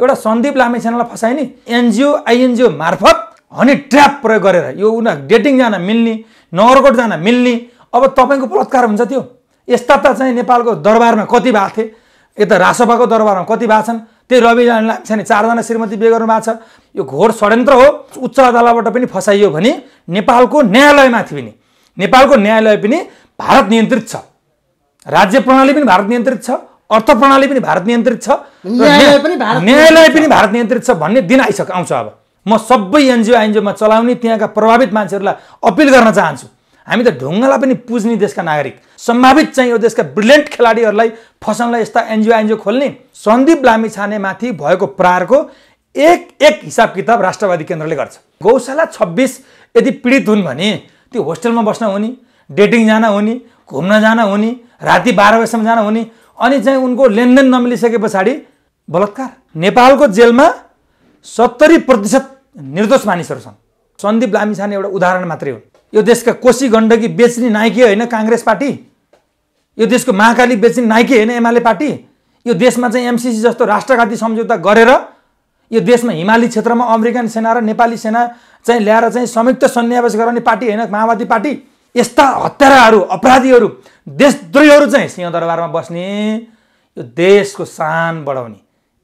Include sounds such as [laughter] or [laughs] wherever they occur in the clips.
एउटा सन्दीप लामेछानालाई फसाए नि एनजिओ आइएनजिओ मार्फत हनी ट्र्याप प्रयोग गरेर यो उनीहरू डेटिङ जान मिल्ने नगरकोट जान मिल्ने अब तपाईँको बलात्कार हुन्छ त्यो यस्ता त चाहिँ नेपालको दरबारमा कति भएको थिए यता रासोपाको दरबारमा कति भएको छन् त्यही रवि लामिछाने चारजना श्रीमती बिहे गर्नु भएको छ यो घोर षड्यन्त्र हो उच्च अदालतबाट पनि फसाइयो भने नेपालको न्यायालयमाथि पनि नेपालको न्यायालय पनि भारत नियन्त्रित छ राज्य प्रणाली पनि भारत नियन्त्रित छ अर्थ प्रणाली पनि भारत नियन्त्रित छ न्यायालय पनि भारत नियन्त्रित छ भन्ने दिन आइसक्यो आउँछ अब म सबै एनजिओ एनजिओमा चलाउने त्यहाँका प्रभावित मान्छेहरूलाई अपिल गर्न चाहन्छु हामी त ढुङ्गालाई पनि पुज्ने देशका नागरिक सम्भावित चाहिँ यो देशका ब्रिलियन्ट खेलाडीहरूलाई फसाउनलाई यस्ता एनजिओ एनजिओ खोल्ने सन्दीप लामी माथि भएको प्रहारको एक एक हिसाब किताब राष्ट्रवादी केन्द्रले गर्छ गौशाला छब्बिस यदि पीडित हुन् भने त्यो होस्टेलमा बस्न हुने डेटिङ जान हुने घुम्न जान हुने राति बाह्र बजीसम्म जान हुने अनि चाहिँ उनको लेनदेन नमिलिसके पछाडि बलात्कार नेपालको जेलमा सत्तरी प्रतिशत निर्दोष मानिसहरू छन् सन्दीप लामिछाने एउटा उदाहरण मात्रै हो यो देशका कोशी गण्डकी बेच्ने नायकी होइन काङ्ग्रेस पार्टी यो देशको महाकाली बेच्ने नायकी होइन एमाले पार्टी यो देशमा चाहिँ एमसिसी जस्तो राष्ट्रघाती सम्झौता गरेर यो देशमा हिमाली क्षेत्रमा अमेरिकन सेना र नेपाली सेना चाहिँ ल्याएर चाहिँ संयुक्त सन्यावेश गराउने पार्टी होइन माओवादी पार्टी यस्ता हत्याराहरू अपराधीहरू देशद्रोहीहरू चाहिँ सिंहदरबारमा बस्ने यो देशको शान बढाउने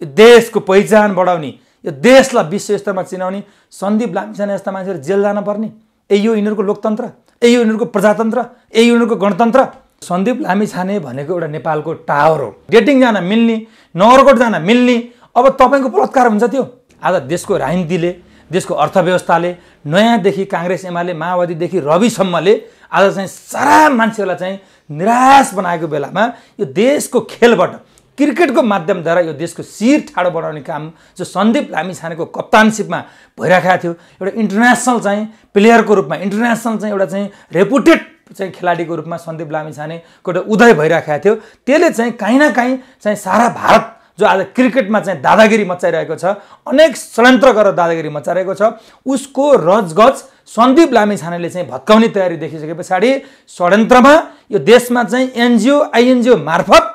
यो देशको पहिचान बढाउने यो देशलाई विश्व स्तरमा चिनाउने सन्दीप लामिछाने यस्ता मान्छेहरू जेल जान पर्ने ए यो यिनीहरूको लोकतन्त्र ए यो यिनीहरूको प्रजातन्त्र ए यिनीहरूको गणतन्त्र सन्दीप लामिछाने भनेको एउटा नेपालको टावर हो डेटिङ जान मिल्ने नगरकोट जान मिल्ने अब तपाईँको बलात्कार हुन्छ त्यो आज देशको राजनीतिले देशको अर्थव्यवस्थाले नयाँदेखि काङ्ग्रेस एमाले माओवादीदेखि रविसम्मले आज चाहिँ सारा मान्छेहरूलाई चाहिँ निराश बनाएको बेलामा यो देशको खेलबाट क्रिकेटको माध्यमद्वारा यो देशको शिर ठाडो बनाउने काम जो सन्दीप लामिछानेको कप्तानसिपमा भइरहेको थियो एउटा इन्टरनेसनल चाहिँ प्लेयरको रूपमा इन्टरनेसनल चाहिँ एउटा चाहिँ रेपुटेड चाहिँ खेलाडीको रूपमा सन्दीप लामिछानेको एउटा उदय भइरहेको थियो त्यसले चाहिँ काहीँ न काहीँ चाहिँ सारा भारत जो आज क्रिकेटमा चाहिँ दादागिरी मचाइरहेको छ अनेक षड्यन्त्र गरेर दादागिरी मचाइरहेको छ उसको रजगज सन्दीप लामिछानेले चाहिँ भत्काउने तयारी देखिसके पछाडि षड्यन्त्रमा यो देशमा चाहिँ एनजिओ आइएनजिओ मार्फत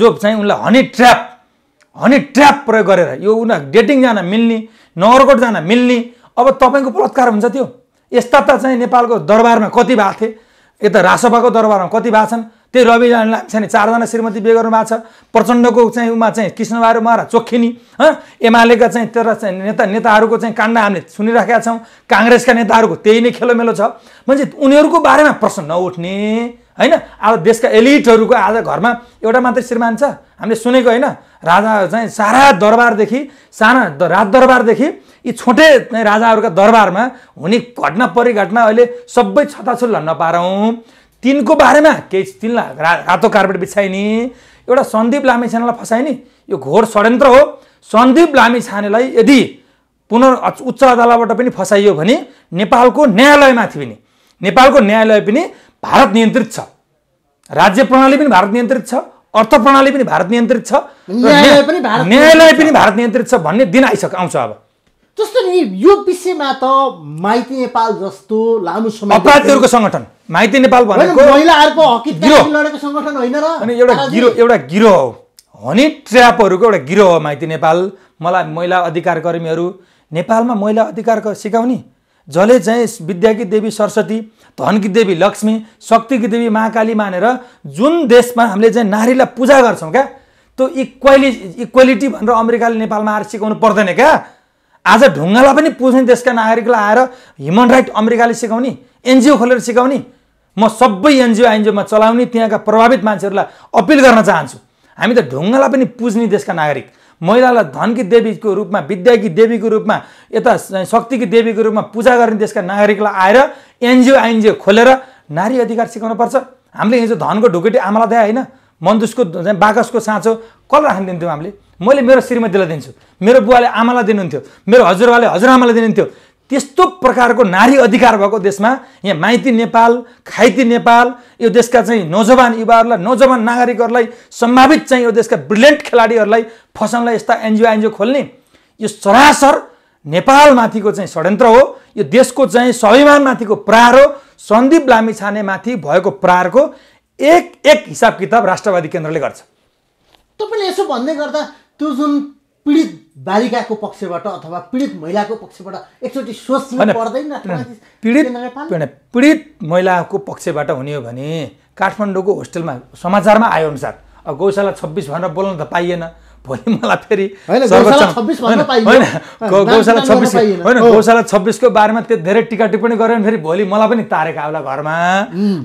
जो चाहिँ उनलाई हनी ट्र्याप हनी ट्र्याप प्रयोग गरेर यो उनीहरू डेटिङ जान मिल्ने नगरकोट जान मिल्ने अब तपाईँको बलात्कार हुन्छ त्यो यस्ता त चाहिँ नेपालको दरबारमा कति भएको थिए यता रासोपाको दरबारमा कति भएको छन् त्यही रवि लामिछाने चारजना श्रीमती बिहे छ प्रचण्डको चाहिँ उमा चाहिँ कृष्णबहादुर महाराज चोखिनी एमालेका चाहिँ तेह्र चाहिँ नेता नेताहरूको चाहिँ काण्ड हामीले सुनिराखेका छौँ काङ्ग्रेसका नेताहरूको त्यही नै खेलोमेलो छ मान्छे उनीहरूको बारेमा प्रश्न नउठ्ने होइन आज देशका एलिटहरूको आज घरमा एउटा मात्रै श्रीमान छ हामीले सुनेको होइन राजा चाहिँ सारा दरबारदेखि साना राज दरबारदेखि यी छोटे राजाहरूका दरबारमा हुने घटना परिघटना अहिले सबै छताछुल्ला नपारौँ तिनको बारेमा केही तिनलाई रा रातो कार्पेट बिछाइने एउटा सन्दीप लामिछानेलाई फसाइने यो घोर षड्यन्त्र हो सन्दीप लामिछानेलाई यदि पुन उच्च अदालतबाट पनि फसाइयो भने नेपालको न्यायालयमाथि पनि नेपालको न्यायालय पनि भारत नियन्त्रित छ राज्य प्रणाली पनि भारत नियन्त्रित छ अर्थ प्रणाली पनि भारत नियन्त्रित छ न्यायालय पनि भारत नियन्त्रित छ भन्ने दिन आइसक आउँछ अब जस्तो नि यो विषयमा त माइती नेपाल जस्तो लामो समय अपराधीहरूको सङ्गठन माइती नेपाल भनेको अनि एउटा गिरो एउटा गिरो हो हनी ट्र्यापहरूको एउटा गिरो हो माइती नेपाल मलाई महिला अधिकार कर्मीहरू नेपालमा महिला अधिकार सिकाउने जसले चाहिँ विद्याकी देवी सरस्वती धनकी देवी लक्ष्मी शक्तिकी देवी महाकाली मानेर जुन देशमा हामीले चाहिँ नारीलाई पूजा गर्छौँ क्या त्यो इक्वालि इक्वालिटी भनेर अमेरिकाले नेपालमा आएर सिकाउनु पर्दैन क्या आज ढुङ्गालाई पनि पुज्ने देशका नागरिकलाई आएर ह्युमन राइट अमेरिकाले सिकाउने एनजिओ खोलेर सिकाउने म सबै एनजिओ आइनजिओमा चलाउने त्यहाँका प्रभावित मान्छेहरूलाई अपिल गर्न चाहन्छु हामी त ढुङ्गालाई पनि पुज्ने देशका नागरिक महिलालाई धनकी देवीको रूपमा विद्याकी देवीको रूपमा यता शक्तिकी देवीको रूपमा पूजा गर्ने देशका नागरिकलाई आएर एनजिओ आइनजिओ खोलेर नारी अधिकार सिकाउनु पर्छ हामीले हिजो धनको ढुकुटी आमालाई दिए होइन मन्दुसको बाकसको साँचो कल कसलाई दिन्थ्यौँ हामीले मैले मेरो श्रीमतीलाई दिन्छु मेरो बुवाले आमालाई दिनुहुन्थ्यो मेरो हजुरबाले हजुरआमालाई दिनुहुन्थ्यो त्यस्तो प्रकारको नारी अधिकार भएको देशमा यहाँ माइती नेपाल खाइती नेपाल यो देशका चाहिँ नौजवान युवाहरूलाई नौजवान नागरिकहरूलाई सम्भावित चाहिँ यो देशका ब्रिलियन्ट खेलाडीहरूलाई फसाउनलाई यस्ता एनजिओ एनजिओ खोल्ने यो सरासर नेपालमाथिको चाहिँ षड्यन्त्र हो यो देशको चाहिँ स्वाभिमानमाथिको प्रहार हो सन्दीप लामिछानेमाथि भएको प्रहारको एक एक हिसाब किताब राष्ट्रवादी केन्द्रले गर्छ तपाईँले यसो भन्दै गर्दा त्यो जुन पीडित बालिकाको पक्षबाट अथवा पीडित महिलाको पक्षबाट एकचोटि सोच्नु पर्दैन पीडित पीडित महिलाको पक्षबाट हुने हो भने काठमाडौँको होस्टेलमा समाचारमा आयो अनुसार गौशाला छब्बिस भनेर बोल्न त पाइएन भोलि मलाई फेरि होइन गौशाला छब्बिस होइन गौशाला छब्बिसको बारेमा त्यो धेरै टिका टिप्पणी गऱ्यो भने फेरि भोलि मलाई पनि तारेका होला घरमा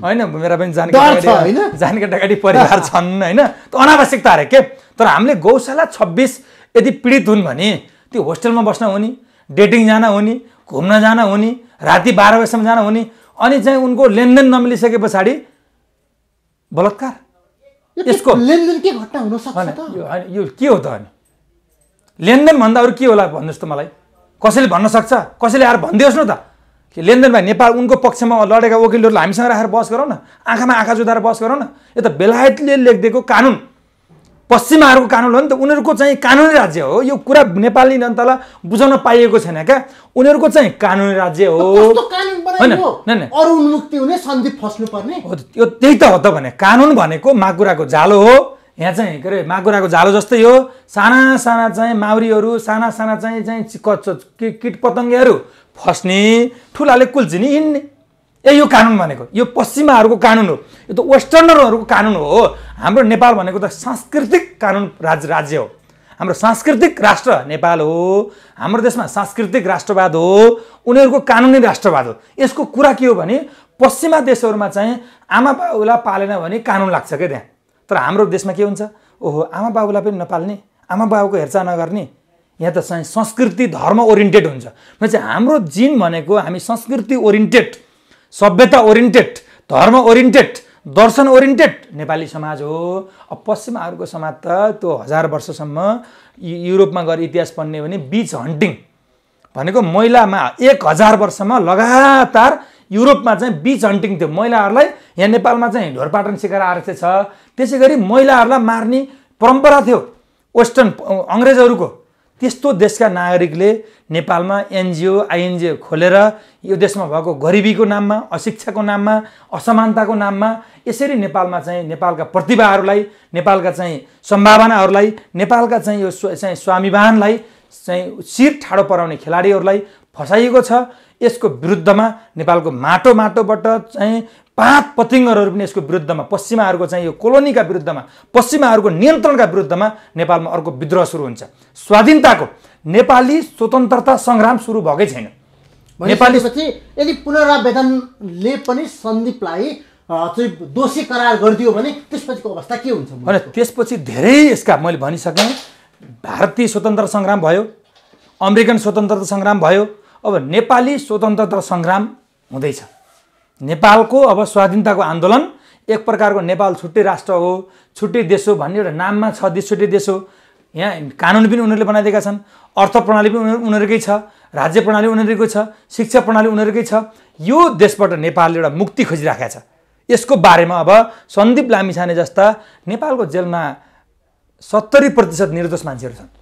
होइन मेरा पनि जानकारी जानकारी परिवार [laughs] छन् होइन अनावश्यक तारे के तर हामीले गौशाला छब्बिस यदि पीडित हुन् भने त्यो होस्टेलमा बस्न हुने डेटिङ जान हुने घुम्न जान हुने राति बाह्र बजीसम्म जान हुने अनि चाहिँ उनको लेनदेन नमिलिसके पछाडि बलात्कार यसको लेनदेन के घटना हुन सक्छ यो के हो त अनि लेनदेनभन्दा अरू के होला भन्नुहोस् त मलाई कसैले भन्न सक्छ कसैले आएर भनिदियोस् न त कि भाइ नेपाल उनको पक्षमा लडेका वकिलहरूलाई हामीसँग राखेर बस गरौँ न आँखामा आँखा जुदाएर बस गरौँ न यो त बेलायतले लेखिदिएको कानुन पश्चिमाहरूको कानुन हो नि त उनीहरूको चाहिँ कानुनी राज्य हो यो कुरा नेपाली जनतालाई बुझाउन पाइएको छैन क्या उनीहरूको चाहिँ कानुनी राज्य हो हो यो त्यही त हो त भने कानुन भनेको माकुराको जालो हो यहाँ चाहिँ के अरे माकुराको जालो जस्तै हो साना साना चाहिँ माउरीहरू साना साना चाहिँ चाहिँ किट पतङ्गहरू फस्ने ठुलाले कुल्चिने हिँड्ने ए यो कानुन भनेको यो पश्चिमाहरूको कानुन हो यो त वेस्टर्नरहरूको कानुन हो हाम्रो नेपाल भनेको त सांस्कृतिक कानुन राज राज्य हो हाम्रो सांस्कृतिक राष्ट्र नेपाल हो हाम्रो देशमा सांस्कृतिक राष्ट्रवाद हो उनीहरूको कानुनी राष्ट्रवाद हो यसको कुरा के हो भने पश्चिमा देशहरूमा चाहिँ आमा बाबुलाई पालेन भने कानुन लाग्छ क्या त्यहाँ तर हाम्रो देशमा के हुन्छ ओहो आमा बाबुलाई पनि नपाल्ने आमा बाबुको हेरचाह नगर्ने यहाँ त चाहिँ संस्कृति धर्म ओरिएन्टेड हुन्छ भने चाहिँ हाम्रो जिन भनेको हामी संस्कृति ओरिएन्टेड सभ्यता ओरिएन्टेड धर्म ओरिएन्टेड दर्शन ओरिएन्टेड नेपाली समाज हो अब पश्चिमाहरूको समाज त त्यो हजार वर्षसम्म युरोपमा गएर इतिहास पढ्ने भने बिच हन्टिङ भनेको महिलामा एक हजार वर्षमा लगातार युरोपमा चाहिँ बिच हन्टिङ थियो महिलाहरूलाई यहाँ नेपालमा चाहिँ ढोरपाटन सिकाएर आएको छ त्यसै गरी महिलाहरूलाई मार्ने परम्परा थियो वेस्टर्न अङ्ग्रेजहरूको त्यस्तो देशका नागरिकले नेपालमा एनजिओ आइएनजिओ खोलेर यो देशमा भएको गरिबीको नाममा अशिक्षाको नाममा असमानताको नाममा यसरी नेपालमा चाहिँ नेपालका प्रतिभाहरूलाई नेपालका चाहिँ सम्भावनाहरूलाई नेपालका चाहिँ यो चाहिँ स्वाभिमानलाई चाहिँ शिर ठाडो पराउने खेलाडीहरूलाई फसाइएको छ यसको विरुद्धमा नेपालको माटो माटोबाट चाहिँ पाँच पतिङ्गरहरू पनि यसको विरुद्धमा पश्चिमाहरूको चाहिँ यो कोलोनीका विरुद्धमा पश्चिमाहरूको नियन्त्रणका विरुद्धमा नेपालमा अर्को विद्रोह सुरु हुन्छ स्वाधीनताको नेपाली स्वतन्त्रता सङ्ग्राम सुरु भएकै छैन नेपाली यदि पुनरावेदनले पनि सन्दीपलाई चाहिँ दोषी करार गरिदियो भने त्यसपछिको अवस्था के हुन्छ भने त्यसपछि धेरै यसका मैले भनिसकेँ भारतीय स्वतन्त्र सङ्ग्राम भयो अमेरिकन स्वतन्त्रता सङ्ग्राम भयो अब नेपाली स्वतन्त्रता सङ्ग्राम हुँदैछ नेपालको अब स्वाधीनताको आन्दोलन एक प्रकारको नेपाल छुट्टै राष्ट्र हो छुट्टै देश हो भन्ने एउटा नाममा छ देश छुट्टै देश हो यहाँ कानुन पनि उनीहरूले बनाइदिएका छन् अर्थ प्रणाली पनि उनीहरू उनीहरूकै छ राज्य प्रणाली उनीहरूकै छ शिक्षा प्रणाली उनीहरूकै छ यो देशबाट नेपालले एउटा मुक्ति खोजिराखेको छ यसको बारेमा अब सन्दीप लामिछाने जस्ता नेपालको जेलमा सत्तरी प्रतिशत निर्दोष मान्छेहरू छन्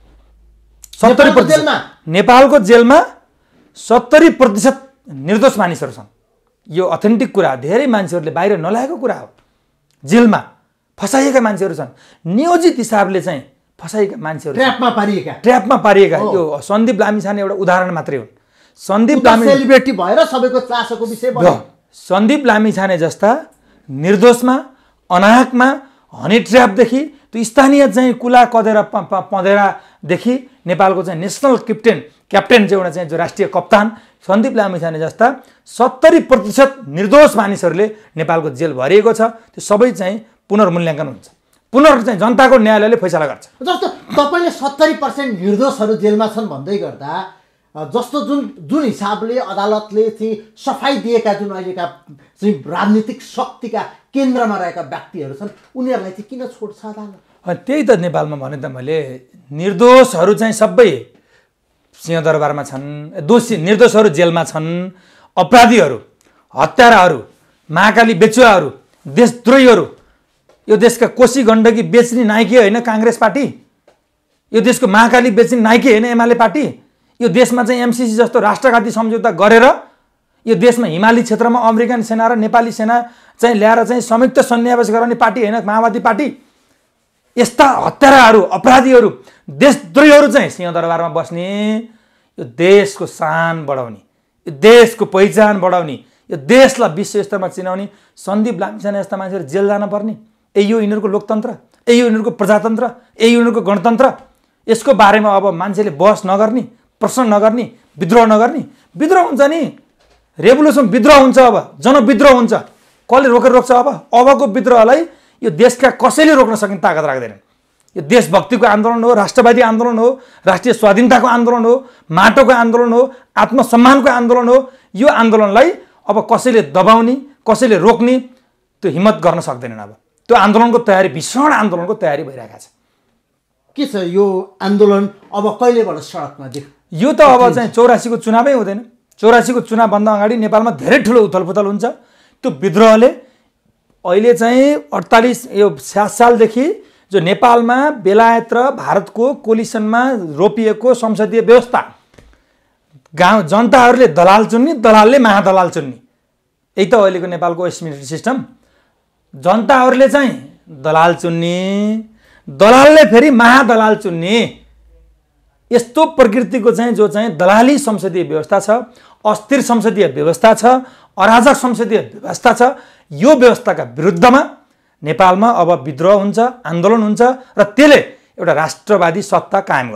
सत्तरी प्रतिशत नेपालको जेलमा सत्तरी प्रतिशत निर्दोष मानिसहरू छन् यो अथेन्टिक कुरा धेरै मान्छेहरूले बाहिर नलागेको कुरा हो जेलमा फसाइएका मान्छेहरू छन् नियोजित हिसाबले चाहिँ फसाइएका मान्छेहरू ट्र्यापमा पारिएका ट्र्यापमा पारिएका यो सन्दीप लामिछाने एउटा उदाहरण मात्रै हुन् सन्दीप लामी सेलिब्रेटी भएर सबैको चासोको विषय सन्दीप लामिछाने जस्ता निर्दोषमा अनाहकमा हनी ट्र्यापदेखि त्यो स्थानीय चाहिँ कुला कदेरा पँधेरादेखि नेपालको चाहिँ नेसनल क्याप्टेन क्याप्टेन चाहिँ एउटा चाहिँ जो राष्ट्रिय कप्तान सन्दीप लामिछाने जस्ता सत्तरी प्रतिशत निर्दोष मानिसहरूले नेपालको जेल भरिएको छ त्यो सबै चाहिँ पुनर्मूल्याङ्कन हुन्छ पुनर् चाहिँ जनताको न्यायालयले फैसला गर्छ जस्तो तपाईँले सत्तरी पर्सेन्ट निर्दोषहरू जेलमा छन् भन्दै गर्दा जस्तो जुन जुन हिसाबले अदालतले चाहिँ सफाइ दिएका जुन अहिलेका चाहिँ राजनीतिक शक्तिका केन्द्रमा रहेका व्यक्तिहरू छन् उनीहरूलाई चाहिँ किन छोड्छ अदालत त्यही त नेपालमा भने त मैले निर्दोषहरू चाहिँ सबै सिंहदरबारमा छन् दोषी निर्दोषहरू जेलमा छन् अपराधीहरू हत्याराहरू महाकाली बेचुवाहरू देशद्रोहीहरू यो देशका कोशी गण्डकी बेच्ने नाइकी होइन काङ्ग्रेस पार्टी यो देशको महाकाली बेच्ने नाइकी होइन एमाले पार्टी यो देशमा चाहिँ एमसिसी जस्तो राष्ट्रघाती सम्झौता गरेर यो देशमा हिमाली क्षेत्रमा अमेरिकन सेना र नेपाली सेना चाहिँ ल्याएर चाहिँ संयुक्त सन्यावेश गराउने पार्टी होइन माओवादी पार्टी यस्ता हत्याराहरू अपराधीहरू देशद्रोहीहरू चाहिँ सिंहदरबारमा बस्ने यो देशको सान बढाउने यो देशको पहिचान बढाउने यो देशलाई विश्व स्तरमा चिनाउने सन्दीप लामिछाने यस्ता मान्छेहरू जेल जान पर्ने ए यो यिनीहरूको लोकतन्त्र ए यो यिनीहरूको प्रजातन्त्र ए यिनीहरूको गणतन्त्र यसको बारेमा अब मान्छेले बहस नगर्ने प्रश्न नगर्ने विद्रोह नगर्ने विद्रोह हुन्छ नि रेभोल्युसन विद्रोह हुन्छ अब जनविद्रोह हुन्छ कसले रोकेर रोक्छ अब अबको विद्रोहलाई यो देशका कसैले रोक्न सकिने ताकत राख्दैनन् यो देशभक्तिको आन्दोलन हो राष्ट्रवादी आन्दोलन हो राष्ट्रिय स्वाधीनताको आन्दोलन हो माटोको आन्दोलन हो आत्मसम्मानको आन्दोलन हो यो आन्दोलनलाई अब कसैले दबाउने कसैले रोक्ने त्यो हिम्मत गर्न सक्दैनन् अब त्यो आन्दोलनको तयारी भीषण आन्दोलनको तयारी भइरहेको छ के छ यो आन्दोलन अब कहिलेबाट सडकमा देख यो त अब चाहिँ चौरासीको चुनावै हुँदैन चौरासीको चुनावभन्दा अगाडि नेपालमा धेरै ठुलो उथलपुथल हुन्छ त्यो विद्रोहले अहिले चाहिँ अडतालिस यो सात सालदेखि जो नेपालमा बेलायत र भारतको कोलिसनमा रोपिएको संसदीय व्यवस्था गाउँ जनताहरूले दलाल चुन्ने दलालले महादलाल चुन्ने यही त अहिलेको नेपालको वेस्ट सिस्टम जनताहरूले चाहिँ दलाल चुन्ने दलालले फेरि महादलाल चुन्ने यस्तो प्रकृतिको चाहिँ जो चाहिँ दलाली संसदीय व्यवस्था छ अस्थिर संसदीय व्यवस्था छ अराजक संसदीय व्यवस्था छ यो व्यवस्थाका विरुद्धमा नेपालमा अब विद्रोह हुन्छ आन्दोलन हुन्छ र त्यसले एउटा राष्ट्रवादी सत्ता कायम